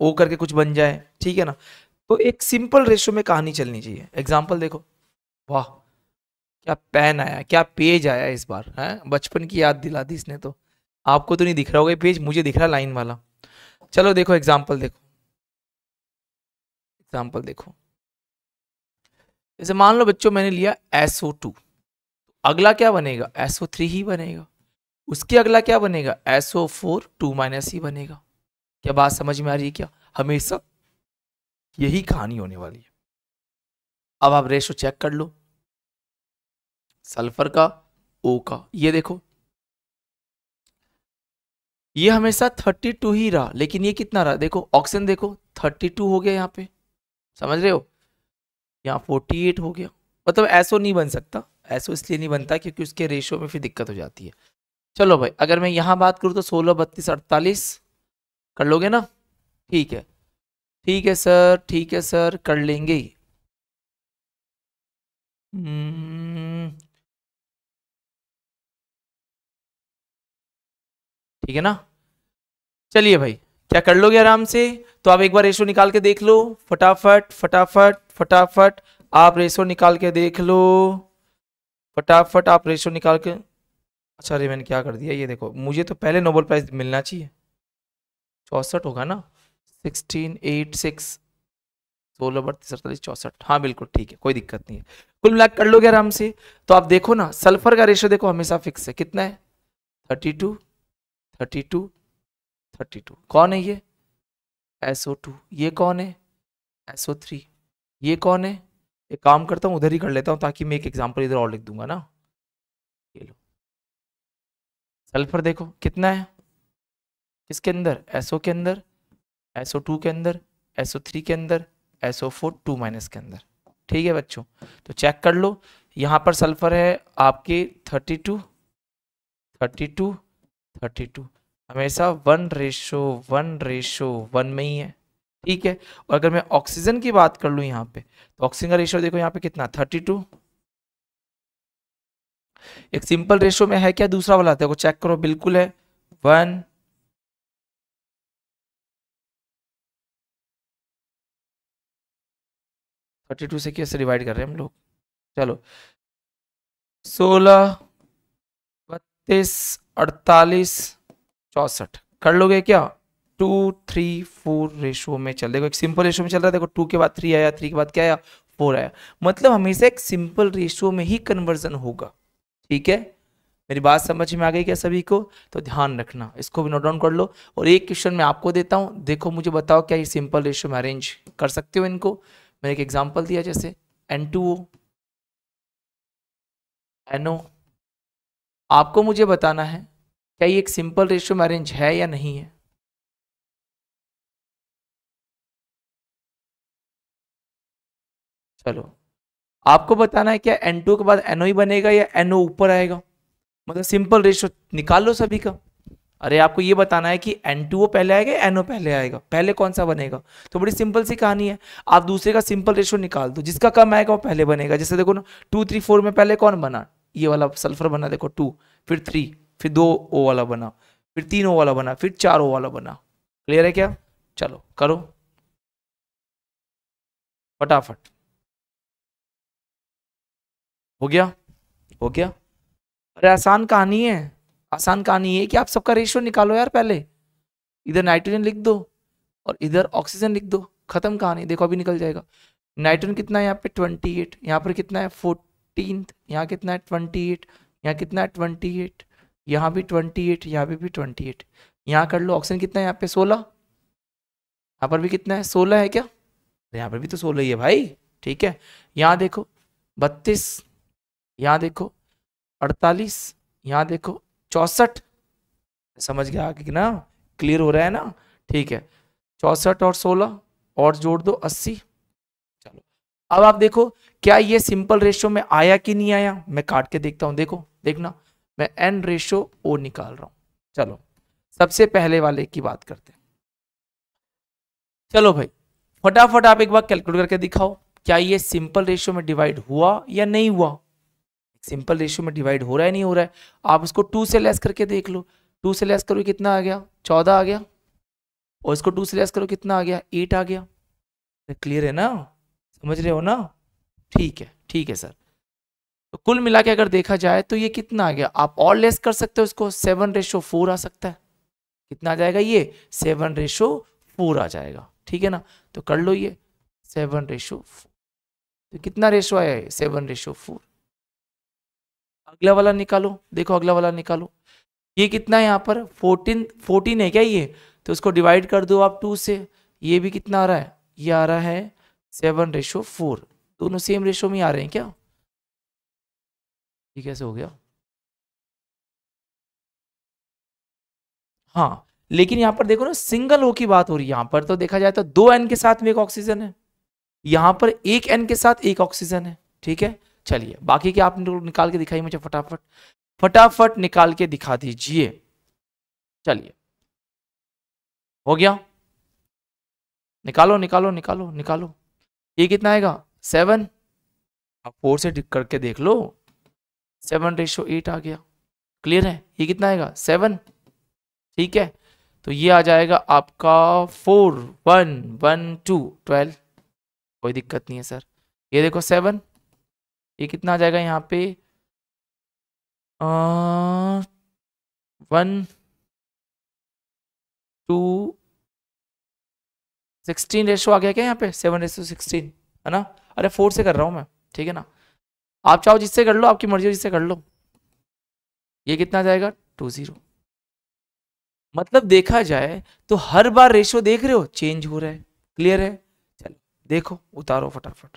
ओ करके कुछ बन जाए ठीक है ना तो एक सिंपल रेशो में कहानी चलनी चाहिए एग्जाम्पल देखो वाह क्या पेन आया क्या पेज आया इस बार है बचपन की याद दिला दी इसने तो आपको तो नहीं दिख रहा होगा पेज मुझे दिख रहा लाइन वाला चलो देखो एग्जाम्पल देखो एग्जाम्पल देखो जैसे मान लो बच्चों मैंने लिया एसओ टू अगला क्या बनेगा एसओ थ्री ही बनेगा उसके अगला क्या बनेगा एसओ फोर टू माइनस ही बनेगा क्या बात समझ में आ रही है क्या हमेशा यही कहानी होने वाली है अब आप रेशो चेक कर लो सल्फर का ओ का ये देखो ये हमेशा 32 ही रहा लेकिन ये कितना रहा देखो ऑक्सीजन देखो 32 हो गया यहाँ पे समझ रहे हो यहाँ 48 हो गया मतलब ऐसो नहीं बन सकता ऐसो इसलिए नहीं बनता क्योंकि उसके रेशो में फिर दिक्कत हो जाती है चलो भाई अगर मैं यहाँ बात करूँ तो सोलह बत्तीस अड़तालीस कर लोगे ना ठीक है ठीक है सर ठीक है सर कर लेंगे ठीक है ना चलिए भाई क्या कर लोगे आराम से तो आप एक बार रेशो निकाल के देख लो फटाफट फटाफट फटाफट आप रेशो निकाल के देख लो फटाफट आप रेशो निकाल के अच्छा रेमेन मैंने क्या कर दिया ये देखो मुझे तो पहले नोबल प्राइज मिलना चाहिए चौंसठ होगा ना सिक्सटीन एट सिक्स सोलह बत्तीस अड़तालीस चौंसठ हाँ बिल्कुल ठीक है कोई दिक्कत नहीं है कुल मिला कर लोगे आराम से तो आप देखो ना सल्फर का रेशो देखो हमेशा फिक्स है कितना है thirty two thirty two thirty two कौन है ये एस ओ टू ये कौन है एस ओ थ्री ये कौन है एक काम करता हूँ उधर ही कर लेता हूँ ताकि मैं एक एग्जाम्पल इधर और लिख दूंगा ना ये लो सल्फर देखो कितना है किसके अंदर एसओ के अंदर एसओ टू के अंदर एसओ थ्री के अंदर एसओ फोर टू माइनस के अंदर ठीक है बच्चों तो चेक कर लो यहाँ पर सल्फर है आपके thirty two thirty two thirty two हमेशा one ratio one ratio one में ही है ठीक है और अगर मैं ऑक्सीजन की बात कर लूँ यहाँ पे तो ऑक्सीजन का रेशो देखो यहाँ पे कितना थर्टी टू एक सिंपल रेशो में है क्या दूसरा वाला देखो चेक करो बिल्कुल है वन थर्टी टू से कैसे डिवाइड कर रहे हैं हम लोग चलो सोलह बत्तीस अड़तालीस चौसठ कर लोगे क्या टू थ्री फोर रेशो में चल देखो एक सिंपल रेशो में चल रहा है देखो टू के बाद थ्री आया थ्री के बाद क्या आया फोर आया मतलब हमेशा एक सिंपल रेशो में ही कन्वर्जन होगा ठीक है मेरी बात समझ में आ गई क्या सभी को तो ध्यान रखना इसको भी नोट डाउन कर लो और एक क्वेश्चन मैं आपको देता हूँ देखो मुझे बताओ क्या ये सिंपल रेशो में अरेंज कर सकते हो इनको मैंने एक एग्जाम्पल दिया जैसे एन टू ओ आपको मुझे बताना है क्या ये एक सिंपल रेशियो मैरिज है या नहीं है चलो आपको बताना है क्या एन टू के बाद NO ही e बनेगा या NO ऊपर आएगा मतलब सिंपल रेशियो निकाल लो सभी का अरे आपको ये बताना है कि एन टू पहले आएगा एन पहले आएगा पहले कौन सा बनेगा तो बड़ी सिंपल सी कहानी है आप दूसरे का सिंपल रेशियो निकाल दो जिसका कम आएगा वो पहले बनेगा जैसे देखो ना टू थ्री फोर में पहले कौन बना ये वाला सल्फर बना देखो टू फिर थ्री फिर दो ओ वाला बना फिर तीन ओ वाला बना फिर चार ओ वाला बना क्लियर है क्या चलो करो फटाफट हो गया हो गया अरे आसान कहानी है आसान कहानी है कि आप सबका रेशियो निकालो यार पहले इधर नाइट्रोजन लिख दो और इधर ऑक्सीजन लिख दो खत्म कहानी देखो अभी निकल जाएगा नाइट्रोजन कितना है यहाँ पे ट्वेंटी एट यहाँ पर कितना है फोर्ट फिफ्टीन यहाँ कितना है ट्वेंटी एट यहाँ कितना है ट्वेंटी एट यहाँ भी ट्वेंटी एट यहाँ भी भी ट्वेंटी एट यहाँ कर लो ऑक्सीजन कितना है यहाँ पे सोलह यहाँ पर भी कितना है सोलह है क्या तो यहाँ पर भी तो सोलह ही है भाई ठीक है यहाँ देखो बत्तीस यहाँ देखो अड़तालीस यहाँ देखो चौंसठ समझ गया कि ना क्लियर हो रहा है ना ठीक है चौंसठ और सोलह और जोड़ दो अस्सी अब आप देखो क्या ये सिंपल रेशो में आया कि नहीं आया मैं काट के देखता हूं देखो देखना मैं एन रेशो ओ निकाल रहा हूं चलो सबसे पहले वाले की बात करते हैं चलो भाई फटाफट आप एक बार कैलकुलेट करके दिखाओ क्या ये सिंपल रेशियो में डिवाइड हुआ या नहीं हुआ सिंपल रेशियो में डिवाइड हो रहा है नहीं हो रहा है आप उसको टू से लेस करके देख लो टू से लेस करो कितना आ गया चौदह आ गया और इसको टू से लेस करो कितना आ गया एट आ गया क्लियर है ना समझ रहे हो ना ठीक है ठीक है सर तो कुल मिला के अगर देखा जाए तो ये कितना आ गया आप और लेस कर सकते हो इसको सेवन रेशो फोर आ सकता है कितना आ जाएगा ये सेवन रेशो फोर आ जाएगा ठीक है ना तो कर लो ये सेवन रेशो फोर तो कितना रेशो आया है सेवन रेशो फोर अगला वाला निकालो देखो अगला वाला निकालो ये कितना है यहाँ पर फोर्टीन फोर्टीन है क्या ये तो उसको डिवाइड कर दो आप टू से ये भी कितना आ रहा है ये आ रहा है सेवन रेशो फोर दोनों सेम रेशो में आ रहे हैं क्या ये कैसे हो गया हाँ लेकिन यहां पर देखो ना सिंगल ओ की बात हो रही है यहां पर तो देखा जाए तो दो एन के साथ में एक ऑक्सीजन है यहां पर एक एन के साथ एक ऑक्सीजन है ठीक है चलिए बाकी क्या आपने निकाल के दिखाई मुझे फटाफट फटाफट निकाल के दिखा दीजिए चलिए हो गया निकालो निकालो निकालो निकालो ये कितना आएगा सेवन आप फोर से करके देख लो सेवन रेशो एट आ गया क्लियर है ये कितना आएगा सेवन ठीक है तो ये आ जाएगा आपका four one one two twelve कोई दिक्कत नहीं है सर ये देखो सेवन ये कितना आ जाएगा यहाँ पे वन टू सिक्सटीन रेशो आ गया क्या यहाँ पे सेवन रेशो सिक्सटीन है ना अरे फोर से कर रहा हूँ मैं ठीक है ना आप चाहो जिससे कर लो आपकी मर्जी हो जिससे कर लो ये कितना जाएगा टू जीरो मतलब देखा जाए तो हर बार रेशो देख रहे हो चेंज हो रहा है क्लियर है चलो देखो उतारो फटाफट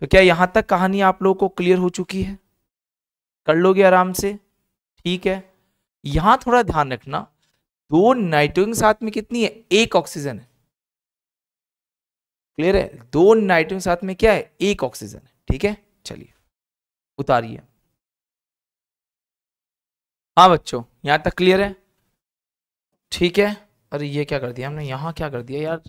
तो क्या यहां तक कहानी आप लोगों को क्लियर हो चुकी है कर लोगे आराम से ठीक है यहां थोड़ा ध्यान रखना दो नाइट्रोजन साथ में कितनी है एक ऑक्सीजन है क्लियर है दो नाइट्रोजन साथ में क्या है एक ऑक्सीजन है ठीक है चलिए उतारिए हाँ बच्चों यहाँ तक क्लियर है ठीक है अरे ये क्या कर दिया हमने यहाँ क्या कर दिया यार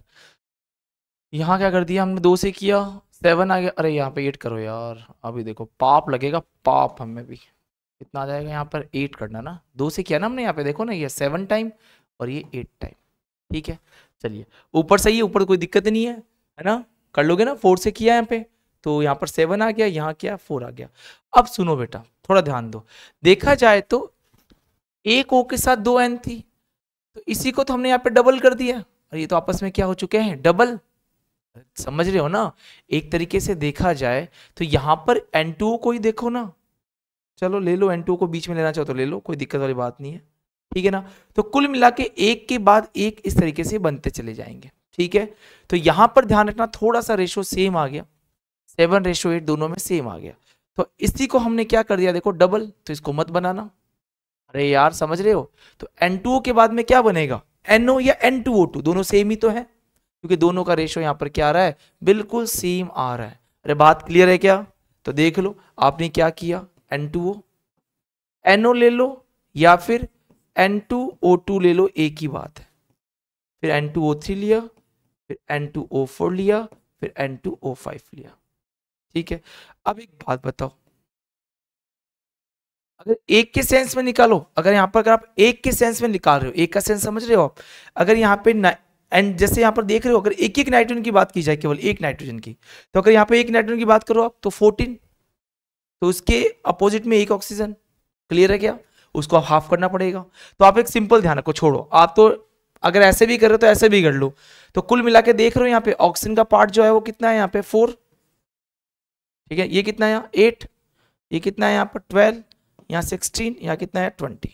यहाँ क्या कर दिया हमने दो से किया सेवन आ गया अरे यहाँ पे एट करो यार अभी देखो पाप लगेगा पाप हमें भी कितना आ जाएगा यहाँ पर एट करना ना दो से किया ना हमने यहाँ पे देखो ना ये सेवन टाइम और ये एट टाइम ठीक है चलिए ऊपर सही है ऊपर कोई दिक्कत नहीं है है ना कर लोगे ना फोर से किया यहाँ पे तो यहाँ पर सेवन आ गया यहाँ क्या फोर आ गया अब सुनो बेटा थोड़ा ध्यान दो देखा जाए तो एक ओ के साथ दो एन थी तो इसी को तो हमने यहाँ पे डबल कर दिया और ये तो आपस में क्या हो चुके हैं डबल समझ रहे हो ना एक तरीके से देखा जाए तो यहाँ पर एन टू को ही देखो ना चलो ले लो एन टू को बीच में लेना चाहो तो ले लो कोई दिक्कत वाली बात नहीं है ठीक है ना तो कुल मिला के एक के बाद एक इस तरीके से बनते चले जाएंगे ठीक है तो यहां पर ध्यान रखना थोड़ा सा रेशो सेम आ गया सेवन रेशो एट दोनों में सेम आ गया तो इसी को हमने क्या कर दिया देखो डबल तो इसको मत बनाना अरे यार समझ रहे हो तो एन के बाद में क्या बनेगा एनओ या एन दोनों सेम ही तो है क्योंकि दोनों का रेशो यहाँ पर क्या आ रहा है बिल्कुल सेम आ रहा है अरे बात क्लियर है क्या तो देख लो आपने क्या किया एन टू ओ एनओ ले लो या फिर एन टू ओ टू ले लो एक ही बात है फिर एन टू ओ थ्री लिया फिर एन टू ओ फोर लिया फिर एन टू ओ फाइव लिया ठीक है अब एक बात बताओ अगर एक के सेंस में निकालो अगर यहाँ पर अगर आप एक के सेंस में निकाल रहे हो एक का सेंस समझ रहे हो आप अगर यहाँ पे एंड जैसे यहाँ पर देख रहे हो अगर एक एक नाइट्रोजन की बात की जाए केवल एक नाइट्रोजन की तो अगर यहाँ पे एक नाइट्रोजन की बात करो आप तो फोर्टीन तो उसके अपोजिट में एक ऑक्सीजन क्लियर है क्या उसको आप हाफ करना पड़ेगा तो आप एक सिंपल ध्यान रखो छोड़ो आप तो अगर ऐसे भी कर रहे हो तो ऐसे भी कर लो तो कुल मिला के देख रहे हो यहाँ पे ऑक्सीजन का पार्ट जो है वो कितना है यहाँ पे फोर ठीक है ये कितना है एट ये कितना है यहाँ पर ट्वेल्व यहाँ सिक्सटीन यहाँ कितना है ट्वेंटी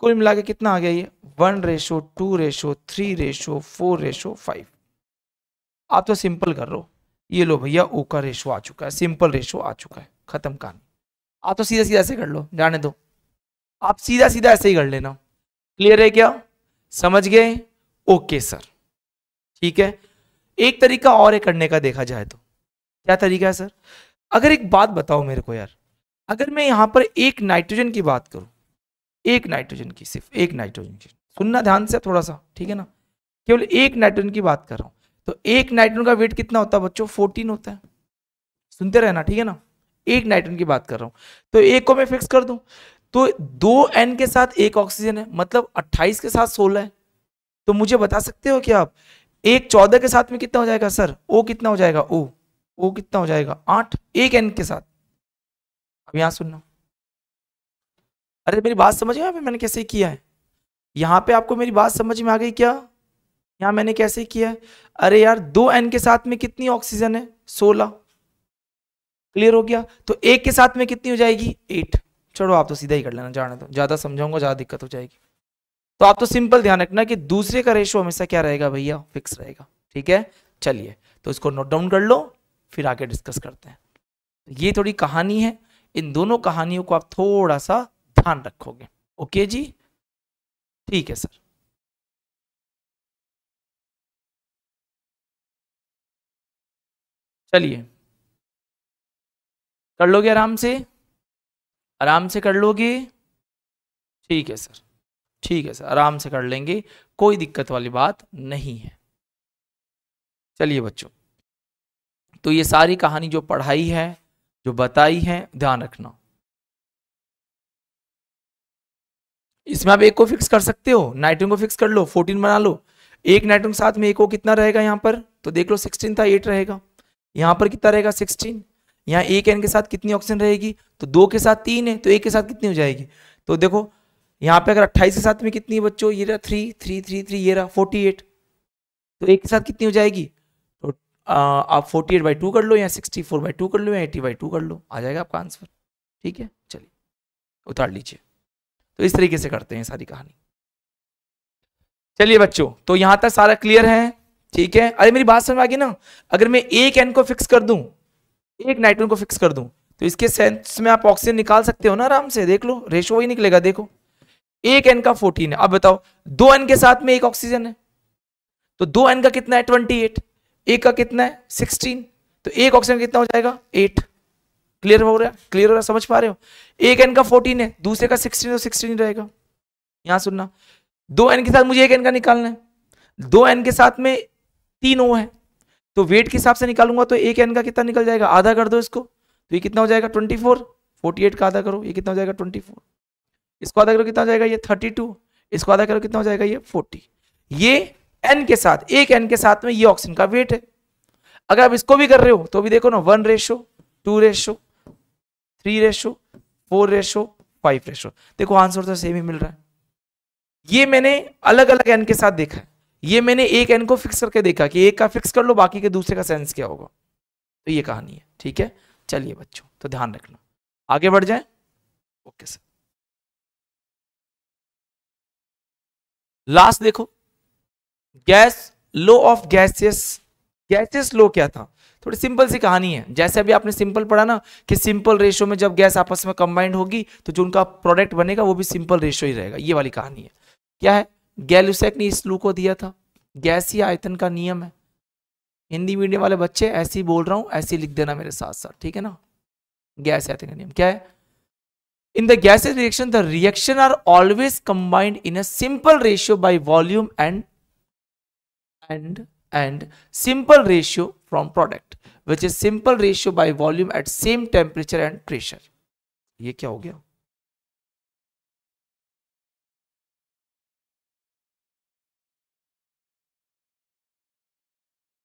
कुल मिला के कितना आ गया ये one ratio two ratio three ratio four ratio five आप तो सिंपल कर रहे हो ये लो भैया ओ का रेशो आ चुका है सिंपल रेशो आ चुका है खत्म कहानी आप तो सीधा सीधा ऐसे कर लो जाने दो आप सीधा सीधा ऐसे ही कर लेना क्लियर है क्या समझ गए ओके सर ठीक है एक तरीका और एक करने का देखा जाए तो क्या तरीका है सर अगर एक बात बताओ मेरे को यार अगर मैं यहां पर एक नाइट्रोजन की बात करूं एक नाइट्रोजन की सिर्फ एक नाइट्रोजन की सुनना ध्यान से थोड़ा सा ठीक है ना केवल एक नाइट्रोजन की बात कर रहा हूँ तो एक नाइट्रोजन का वेट कितना होता है बच्चों फोर्टीन होता है सुनते रहना ठीक है ना एक नाइट्रोजन की बात कर रहा हूं तो एक को मैं फिक्स कर दूं तो दो एन के साथ एक ऑक्सीजन है मतलब अट्ठाईस के साथ सोलह है तो मुझे बता सकते हो क्या आप एक चौदह के साथ में कितना हो जाएगा सर ओ कितना हो जाएगा ओ ओ कितना हो जाएगा आठ एक एन के साथ अब यहां सुनना अरे मेरी बात समझ में मैंने कैसे किया है यहां पे आपको मेरी बात समझ में आ गई क्या यहां मैंने कैसे किया है अरे यार दो एन के साथ में कितनी ऑक्सीजन है सोलह क्लियर हो गया तो एक के साथ में कितनी हो जाएगी एट छोड़ो आप तो सीधा ही कर लेना जाने तो ज़्यादा समझाऊंगा ज़्यादा दिक्कत हो जाएगी तो आप तो सिंपल ध्यान रखना कि दूसरे का रेशो हमेशा क्या रहेगा भैया फिक्स रहेगा ठीक है चलिए तो इसको नोट डाउन कर लो फिर आगे डिस्कस करते हैं ये थोड़ी कहानी है इन दोनों कहानियों को आप थोड़ा सा ध्यान रखोगे ओके जी ठीक है सर चलिए कर लोगे आराम से आराम से कर लोगे ठीक है सर ठीक है सर आराम से कर लेंगे कोई दिक्कत वाली बात नहीं है चलिए बच्चों तो ये सारी कहानी जो पढ़ाई है जो बताई है ध्यान रखना इसमें आप एक को फिक्स कर सकते हो नाइट्रोन को फिक्स कर लो फोर्टीन बना लो एक नाइट्रोन के साथ में एक को कितना रहेगा यहाँ पर तो देख लो सिक्सटीन था एट रहेगा यहाँ पर कितना रहेगा सिक्सटीन यहाँ एक एन के साथ कितनी ऑक्सीजन रहेगी तो दो के साथ तीन है तो एक के साथ कितनी हो जाएगी तो देखो यहाँ पे अगर अट्ठाईस के साथ में कितनी है बच्चों ये रहा थ्री थ्री थ्री थ्री ये रहा फोर्टी एट तो एक के साथ कितनी हो जाएगी तो आ, आप फोर्टी एट बाई टू कर लो या सिक्सटी फोर बाई टू कर लो या एटी बाई टू कर लो आ जाएगा आपका आंसर ठीक है चलिए उतार लीजिए तो इस तरीके से करते हैं सारी कहानी चलिए बच्चों तो यहाँ तक सारा क्लियर है ठीक है अरे मेरी बात समझ आ गई ना अगर मैं एक एन को फिक्स कर दूँ एक नाइट्रोजन को फिक्स कर दूं तो इसके सेंस में आप ऑक्सीजन निकाल सकते हो ना आराम से देख लो रेशो वही निकलेगा देखो एक एन का फोर्टीन है अब बताओ दो एन के साथ में एक ऑक्सीजन है तो दो एन का कितना है ट्वेंटी एट एक का कितना है सिक्सटीन तो एक ऑक्सीजन कितना हो जाएगा एट क्लियर हो रहा है क्लियर हो रहा है समझ पा रहे हो एक एन का फोर्टीन है दूसरे का सिक्सटीन तो सिक्सटीन रहेगा यहां सुनना दो एन के साथ मुझे एक एन का निकालना है दो एन के साथ में तीन ओ है तो वेट के हिसाब से निकालूंगा तो एक एन का कितना निकल जाएगा आधा कर दो इसको तो ये कितना हो जाएगा ट्वेंटी फोर फोर्टी एट का आधा करो ये कितना हो जाएगा ट्वेंटी फोर इसको आधा करो कितना हो जाएगा ये थर्टी टू इसको आधा करो कितना हो जाएगा ये फोर्टी ये एन के साथ एक एन के साथ में ये ऑक्सीजन का वेट है अगर आप इसको भी कर रहे हो तो भी देखो ना one ratio two ratio three ratio four ratio five ratio देखो आंसर तो सेम ही मिल रहा है ये मैंने अलग अलग एन के साथ देखा है ये मैंने एक एन को फिक्स करके देखा कि एक का फिक्स कर लो बाकी के दूसरे का सेंस क्या होगा तो ये कहानी है ठीक है चलिए बच्चों तो ध्यान रखना आगे बढ़ जाए ओके सर लास्ट देखो gas law of gases gases law क्या था थोड़ी सिंपल सी कहानी है जैसे अभी आपने सिंपल पढ़ा ना कि सिंपल रेशो में जब गैस आपस में कंबाइंड होगी तो जो उनका प्रोडक्ट बनेगा वो भी सिंपल रेशो ही रहेगा ये वाली कहानी है क्या है गैलुसेक ने इस लू को दिया था गैस ही आयतन का नियम है हिंदी मीडियम वाले बच्चे ऐसे ही बोल रहा हूं ऐसे लिख देना मेरे साथ साथ ठीक है ना गैस आयतन का नियम क्या है in the gas reaction the reaction are always combined in a simple ratio by volume and and and simple ratio from product which is simple ratio by volume at same temperature and pressure ये क्या हो गया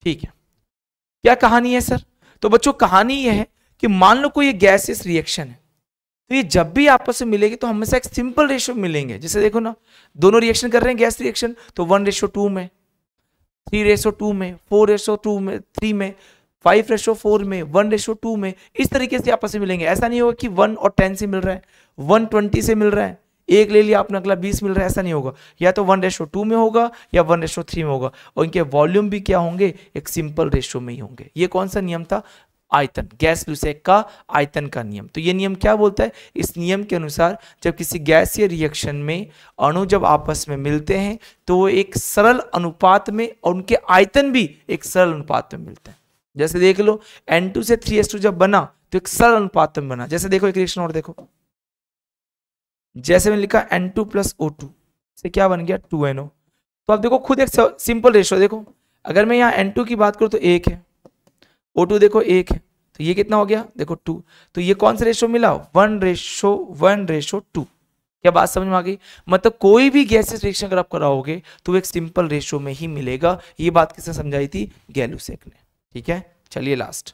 ठीक है क्या कहानी है sir तो बच्चों कहानी यह है कि मान लो कोई गैसेस रिएक्शन है तो ये जब भी आपस में मिलेगी तो हमेशा एक सिंपल रेशो मिलेंगे जैसे देखो ना दोनों रिएक्शन कर रहे हैं गैस रिएक्शन तो वन रेशो टू में थ्री रेशो टू में फोर रेशो टू में थ्री में फाइव रेशो फोर में वन रेशो टू में इस तरीके से आपस में मिलेंगे ऐसा नहीं होगा कि वन और टेन से मिल रहा है वन ट्वेंटी से मिल रहा है एक ले लिया आपने अगला बीस मिल रहा है ऐसा नहीं होगा या तो वन रेशो टू में होगा या वन रेशो थ्री में होगा और इनके वॉल्यूम भी क्या होंगे एक सिंपल रेशो में ही होंगे ये कौन सा नियम था आयतन गैस विषयक का आयतन का नियम तो ये नियम क्या बोलता है इस नियम के अनुसार जब किसी गैस या रिएक्शन में अणु जब आपस में मिलते हैं तो वो एक सरल अनुपात में और उनके आयतन भी एक सरल अनुपात में मिलते हैं जैसे देख लो N2 से 3S2 जब बना तो एक सरल अनुपात में बना जैसे देखो एक रिएक्शन और देखो जैसे मैंने लिखा N two plus O two से क्या बन गया टू एन ओ तो आप देखो खुद एक सिंपल रेशो देखो अगर मैं यहाँ एन टू की बात करूँ तो एक है ओ टू देखो एक है तो ये कितना हो गया देखो टू तो ये कौन सा रेशो मिला one ratio one ratio two क्या बात समझ में आ गई मतलब कोई भी गैसेस रिएक्शन अगर आप कराओगे तो एक सिंपल रेशो में ही मिलेगा ये बात किसने समझाई थी गैलूसेक ने ठीक है चलिए लास्ट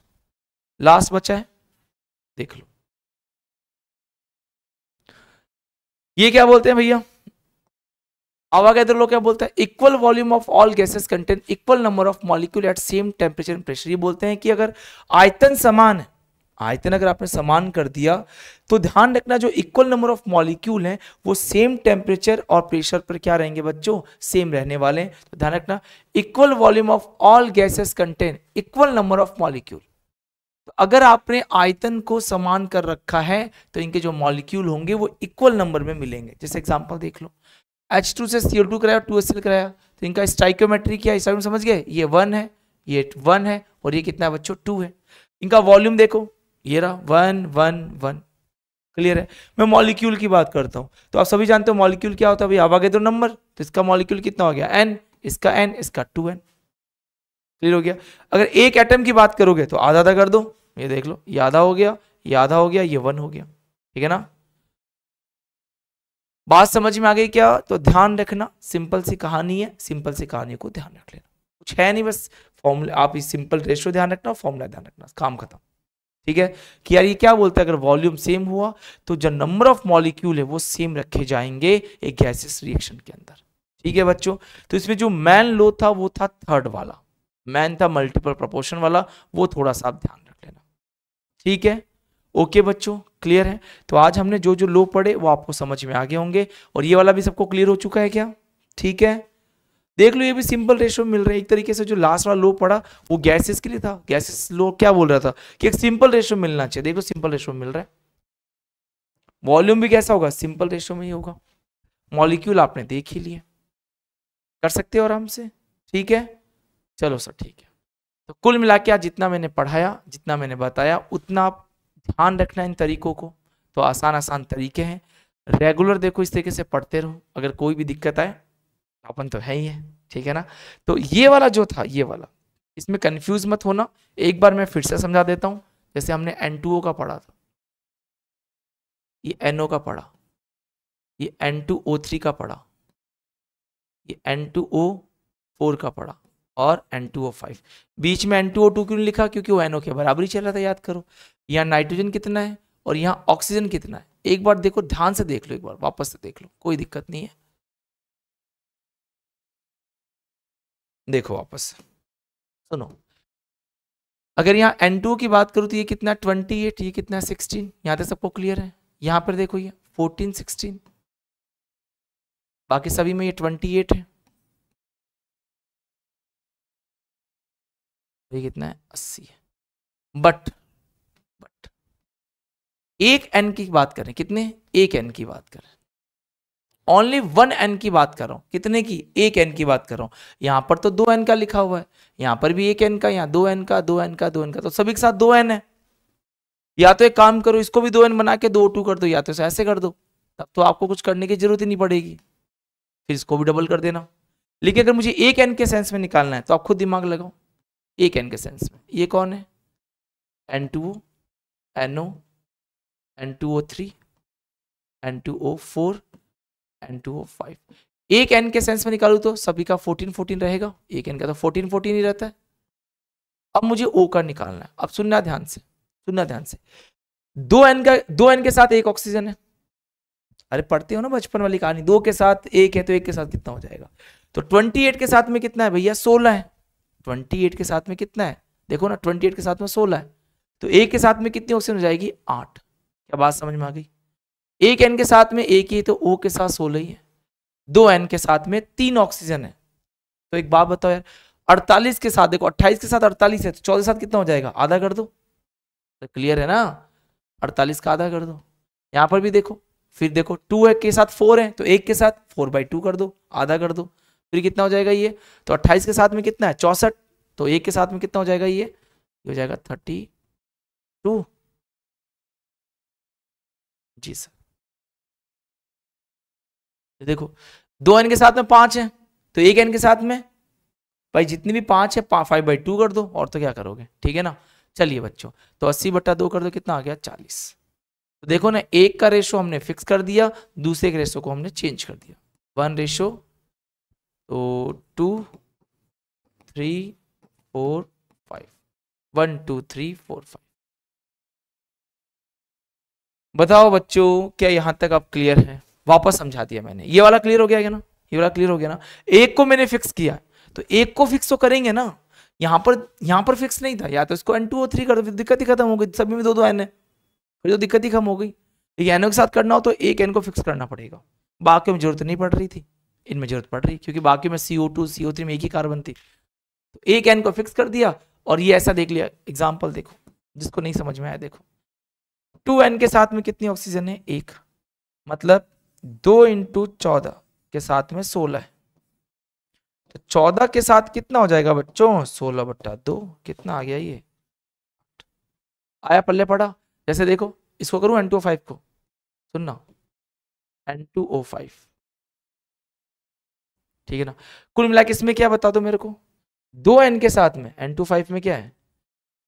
लास्ट बचा है देख लो ये क्या बोलते हैं भैया अवागैद्रो लोग क्या बोलते हैं equal volume of all gases contain equal number of molecule at same temperature and pressure ये बोलते हैं कि अगर आयतन समान है आयतन अगर आपने समान कर दिया तो ध्यान रखना जो इक्वल नंबर ऑफ मॉलिक्यूल हैं वो सेम टेम्परेचर और प्रेशर पर क्या रहेंगे बच्चों सेम रहने वाले हैं तो ध्यान रखना equal volume of all gases contain equal number of molecule तो अगर आपने आयतन को समान कर रखा है तो इनके जो मॉलिक्यूल होंगे वो इक्वल नंबर में मिलेंगे जैसे एग्जाम्पल देख लो एच टू से सीओ टू कराया टू एस कराया तो इनका स्टाइकोमेट्री क्या हिसाब समझ गए ये वन है ये वन है और ये कितना है बच्चों टू है इनका वॉल्यूम देखो ये रहा वन वन वन क्लियर है मैं मॉलिक्यूल की बात करता हूँ तो आप सभी जानते हो मॉलिक्यूल क्या होता है भाई आवागे दो नंबर तो इसका मॉलिक्यूल कितना हो गया एन इसका एन इसका टू एन क्लियर हो गया अगर एक एटम की बात करोगे तो आधा आधा कर दो ये देख लो ये आधा हो गया ये आधा हो गया ये वन हो गया ठीक है ना बात समझ में आ गई क्या तो ध्यान रखना सिंपल सी कहानी है सिंपल सी कहानी को ध्यान रख लेना कुछ है नहीं बस फॉर्मूला आप इस सिंपल रेशियो ध्यान रखना फॉर्मूला ध्यान रखना काम खत्म ठीक है कि यार ये क्या बोलता है अगर वॉल्यूम सेम हुआ तो जो नंबर ऑफ मॉलिक्यूल है वो सेम रखे जाएंगे एक गैसेस रिएक्शन के अंदर ठीक है बच्चों तो इसमें जो मैन लो था वो था थर्ड वाला मैन था मल्टीपल प्रपोर्शन वाला वो थोड़ा सा आप ध्यान रख लेना ठीक है ओके बच्चों क्लियर है तो आज हमने जो जो लो पढ़े वो आपको समझ में आ गए होंगे और ये वाला भी सबको क्लियर हो चुका है क्या ठीक है देख लो ये भी सिंपल रेशो मिल रहा है एक तरीके से जो लास्ट वाला लो पड़ा वो गैसेस के लिए था गैसेस लो क्या बोल रहा था कि एक सिंपल रेशो मिलना चाहिए देखो सिंपल रेशो मिल रहा है वॉल्यूम भी कैसा होगा सिंपल रेशो में ही होगा मॉलिक्यूल आपने देख ही लिए कर सकते हो आराम से ठीक है चलो सर ठीक है तो कुल मिला के जितना मैंने पढ़ाया जितना मैंने बताया उतना आप ध्यान रखना इन तरीकों को तो आसान आसान तरीके हैं रेगुलर देखो इस तरीके से पढ़ते रहो अगर कोई भी दिक्कत आए अपन तो है ही है ठीक है ना तो ये वाला जो था ये वाला इसमें कंफ्यूज मत होना एक बार मैं फिर से समझा देता हूँ जैसे हमने एन का पढ़ा था ये एन का पढ़ा ये एन का पढ़ा ये एन फोर का पढ़ा और N2O5 बीच में N2O2 क्यों लिखा क्योंकि वो NO के ही चल रहा था याद करो यहाँ नाइट्रोजन कितना है और यहाँ ऑक्सीजन कितना है एक बार देखो ध्यान से देख लो एक बार वापस से देख लो कोई दिक्कत नहीं है देखो वापस सुनो अगर यहाँ टू की बात करूँ तो ये कितना ट्वेंटी एट ये कितना सिक्सटीन यहाँ तक सबको क्लियर है यहाँ पर देखो ये फोर्टीन सिक्सटीन बाकी सभी में ये ट्वेंटी एट है ये कितना है अस्सी है बट बट एक एन की बात करें कितने एक एन की बात करें ओनली वन एन की बात कर रहा हूं कितने की एक एन की बात कर रहा हूं यहां पर तो दो एन का लिखा हुआ है यहां पर भी एक एन का यहां दो एन का दो एन का दो एन का तो सभी के साथ दो एन है या तो एक काम करो इसको भी दो एन बना के दो टू कर दो या तो इसे ऐसे कर दो तब तो आपको कुछ करने की जरूरत ही नहीं पड़ेगी फिर इसको भी डबल कर देना लेकिन अगर मुझे एक एन के सेंस में निकालना है तो आप खुद दिमाग लगाओ एक एन के सेंस में ये कौन है N two N O N two O three N two O four N two O five एक एन के सेंस में निकालू तो सभी का फोर्टीन फोर्टीन रहेगा एक एन का तो फोर्टीन फोर्टीन ही रहता है अब मुझे ओ का निकालना है अब सुनना ध्यान से सुनना ध्यान से दो एन का दो एन के साथ एक ऑक्सीजन है अरे पढ़ते हो ना बचपन वाली कहानी दो के साथ एक है तो एक के साथ कितना हो जाएगा तो ट्वेंटी एट के साथ में कितना है भैया सोलह है ट्वेंटी एट के साथ में कितना है देखो ना ट्वेंटी एट के साथ में सोलह है तो ए के साथ में कितनी ऑक्सीजन हो जाएगी आठ क्या बात समझ में आ गई एक एन के साथ में एक ही है तो ओ के साथ सोलह ही है दो एन के साथ में तीन ऑक्सीजन है तो एक बात बताओ यार अड़तालीस के साथ देखो अट्ठाईस के साथ अड़तालीस है तो चौदह के साथ कितना हो जाएगा आधा कर दो तो क्लियर है ना अड़तालीस का आधा कर दो यहाँ पर भी देखो फिर देखो टू के साथ फोर है तो एक के साथ फोर बाई टू कर दो आधा कर दो फिर कितना हो जाएगा ये तो अट्ठाईस के साथ में कितना है चौंसठ तो एक के साथ में कितना हो जाएगा ये हो जाएगा थर्टी टू जी सर देखो दो एन के साथ में पांच है तो एक एन के साथ में भाई जितनी भी पांच है फाइव बाई टू कर दो और तो क्या करोगे ठीक है ना चलिए बच्चों तो अस्सी बट्टा दो कर दो कितना आ गया चालीस तो देखो ना एक का रेशो हमने फिक्स कर दिया दूसरे के रेशो को हमने चेंज कर दिया वन रेशो तो two three four five one two three four five बताओ बच्चों क्या यहां तक आप क्लियर हैं वापस समझा दिया मैंने ये वाला क्लियर हो गया क्या ना ये वाला क्लियर हो गया ना एक को मैंने फिक्स किया तो एक को फिक्स तो करेंगे ना यहाँ पर यहाँ पर फिक्स नहीं था या तो इसको एन टू और थ्री कर दो दिक्कत ही खत्म हो गई सभी में दो दो एन है फिर तो दिक्कत ही खत्म हो गई एनो के साथ करना हो तो एक एन को फिक्स करना पड़ेगा बाकी में जरूरत नहीं पड़ रही थी इनमें जरूरत पड़ रही क्योंकि बाकी में सी ओ टू सी ओ थ्री में एक ही कार्बन थी तो एक एन को फिक्स कर दिया और ये ऐसा देख लिया एग्जाम्पल देखो जिसको नहीं समझ में आया देखो टू एन के साथ में कितनी ऑक्सीजन है एक मतलब दो इंटू चौदह के साथ में सोलह है तो चौदह के साथ कितना हो जाएगा बच्चों सोलह बट्टा दो कितना आ गया ये आया पल्ले पड़ा जैसे देखो इसको करूं एन टू फाइव को सुनना एन टू ओ फाइव ठीक है ना कुल मिला इसमें क्या बता दो मेरे को दो एन के साथ में एन टू फाइव में क्या है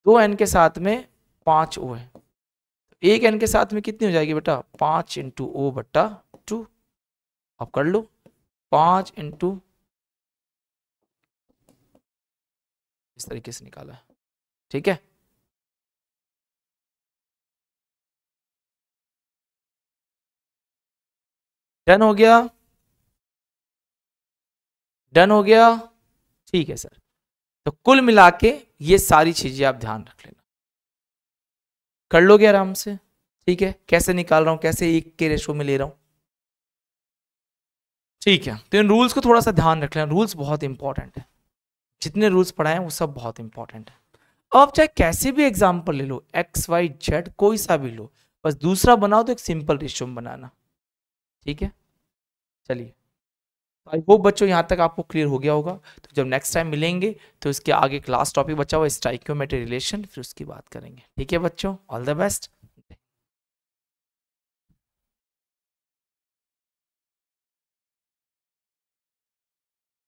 दो एन के साथ में पांच ओ है एक एन के साथ में कितनी हो जाएगी बेटा पांच इंटू ओ बट्टा टू आप कर लो पांच इंटू इस तरीके से निकाला है ठीक है डन हो गया डन हो गया ठीक है सर तो कुल मिला के ये सारी चीजें आप ध्यान रख लेना कर लोगे आराम से ठीक है कैसे निकाल रहा हूं कैसे एक के रेशो में ले रहा हूं ठीक है तो इन रूल्स को थोड़ा सा ध्यान रख लेना रूल्स बहुत इंपॉर्टेंट है जितने रूल्स पढ़ाए वो सब बहुत इंपॉर्टेंट है अब आप चाहे कैसे भी एग्जाम्पल ले लो एक्स वाई जेड कोई सा भी लो बस दूसरा बनाओ तो एक सिंपल रेशो में बनाना ठीक है चलिए आई होप बच्चों यहाँ तक आपको क्लियर हो गया होगा तो जब नेक्स्ट टाइम मिलेंगे तो इसके आगे एक लास्ट टॉपिक बचा हुआ स्ट्राइक्योमेट्री रिलेशन फिर उसकी बात करेंगे ठीक है बच्चों ऑल द बेस्ट